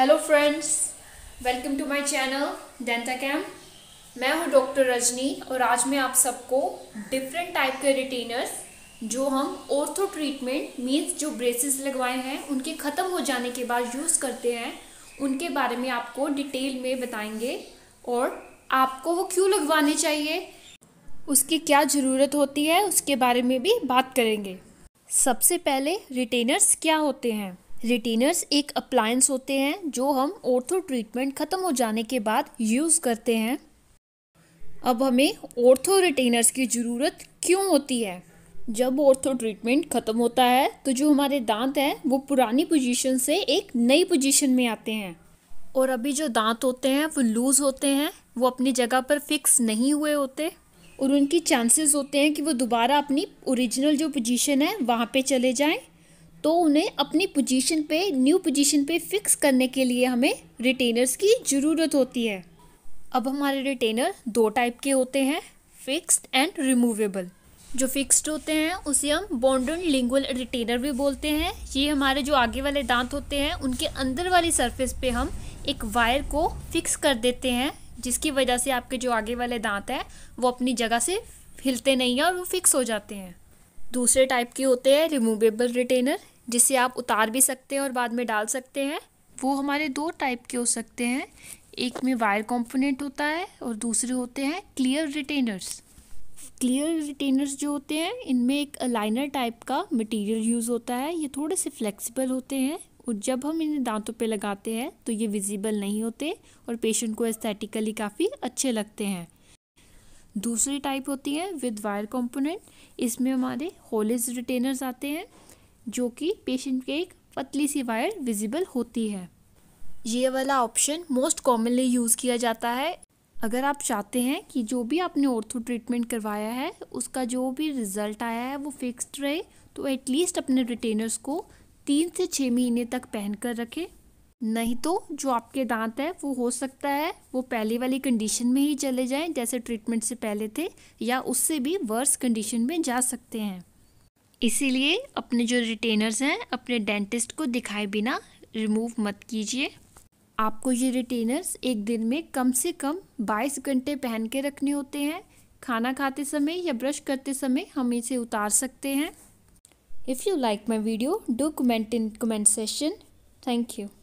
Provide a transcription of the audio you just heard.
hello friends welcome to my channel डेंटा कैम मैं हूं डॉक्टर रजनी और आज मैं आप सबको डिफरेंट टाइप के रिटेनर्स जो हम ऑर्थो ट्रीटमेंट मीन्स जो ब्रेसेस लगवाए हैं उनके ख़त्म हो जाने के बाद यूज़ करते हैं उनके बारे में आपको डिटेल में बताएंगे और आपको वो क्यों लगवाने चाहिए उसकी क्या ज़रूरत होती है उसके बारे में भी बात करेंगे सबसे पहले रिटेनर्स क्या होते हैं रिटेनर्स एक अप्लायंस होते हैं जो हम ऑर्थो ट्रीटमेंट ख़त्म हो जाने के बाद यूज़ करते हैं अब हमें ऑर्थो रिटेनर्स की ज़रूरत क्यों होती है जब ऑर्थो ट्रीटमेंट ख़त्म होता है तो जो हमारे दांत हैं वो पुरानी पोजीशन से एक नई पोजीशन में आते हैं और अभी जो दांत होते हैं वो लूज़ होते हैं वो अपनी जगह पर फिक्स नहीं हुए होते और उनकी चांसेस होते हैं कि वो दोबारा अपनी ओरिजिनल जो पोजीशन है वहाँ पे चले जाएं तो उन्हें अपनी पोजीशन पे न्यू पोजीशन पे फिक्स करने के लिए हमें रिटेनर्स की ज़रूरत होती है अब हमारे रिटेनर दो टाइप के होते हैं फिक्स्ड एंड रिमूवेबल जो फिक्स्ड होते हैं उसे हम बॉन्डन लिंगुअल रिटेनर भी बोलते हैं ये हमारे जो आगे वाले दांत होते हैं उनके अंदर वाली सरफेस पे हम एक वायर को फिक्स कर देते हैं जिसकी वजह से आपके जो आगे वाले दांत हैं वो अपनी जगह से हिलते नहीं हैं और वो फिक्स हो जाते हैं दूसरे टाइप के होते हैं रिमूवेबल रिटेनर जिसे आप उतार भी सकते हैं और बाद में डाल सकते हैं वो हमारे दो टाइप के हो सकते हैं एक में वायर कंपोनेंट होता है और दूसरे होते हैं क्लियर रिटेनर्स क्लियर रिटेनर्स जो होते हैं इनमें एक अलाइनर टाइप का मटेरियल यूज़ होता है ये थोड़े से फ्लेक्सिबल होते हैं और जब हम इन्हें दांतों पे लगाते हैं तो ये विजिबल नहीं होते और पेशेंट को एस्थेटिकली काफ़ी अच्छे लगते हैं दूसरी टाइप होती है विद वायर कंपोनेंट इसमें हमारे होलेज रिटेनर्स आते हैं जो कि पेशेंट के एक पतली सी वायर विजिबल होती है ये वाला ऑप्शन मोस्ट कॉमनली यूज़ किया जाता है अगर आप चाहते हैं कि जो भी आपने ऑर्थो ट्रीटमेंट करवाया है उसका जो भी रिजल्ट आया है वो फिक्स्ड रहे तो एटलीस्ट अपने रिटेनर्स को तीन से छः महीने तक पहन कर रखें नहीं तो जो आपके दांत हैं वो हो सकता है वो पहले वाली कंडीशन में ही चले जाएं जैसे ट्रीटमेंट से पहले थे या उससे भी वर्स कंडीशन में जा सकते हैं इसीलिए अपने जो रिटेनर्स हैं अपने डेंटिस्ट को दिखाए बिना रिमूव मत कीजिए आपको ये रिटेनर्स एक दिन में कम से कम 22 घंटे पहन के रखने होते हैं खाना खाते समय या ब्रश करते समय हम इसे उतार सकते हैं if you like my video do comment in comment session thank you